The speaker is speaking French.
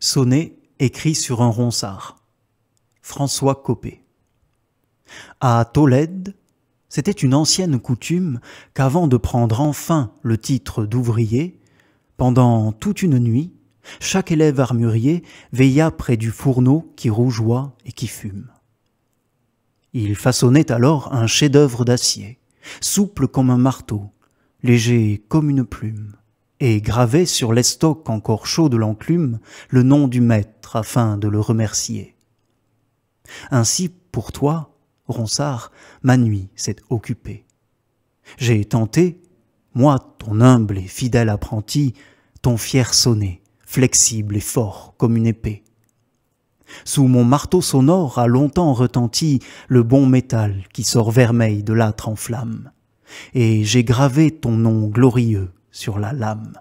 Sonnet écrit sur un ronsard. François Copé. À Tolède, c'était une ancienne coutume qu'avant de prendre enfin le titre d'ouvrier, pendant toute une nuit, chaque élève armurier veilla près du fourneau qui rougeoie et qui fume. Il façonnait alors un chef-d'œuvre d'acier, souple comme un marteau, léger comme une plume, et gravé sur l'estoc encore chaud de l'enclume le nom du maître afin de le remercier. Ainsi, pour toi, Ronsard, ma nuit s'est occupée. J'ai tenté, moi, ton humble et fidèle apprenti, ton fier sonnet, flexible et fort comme une épée. Sous mon marteau sonore a longtemps retenti le bon métal qui sort vermeil de l'âtre en flamme, et j'ai gravé ton nom glorieux sur la lame.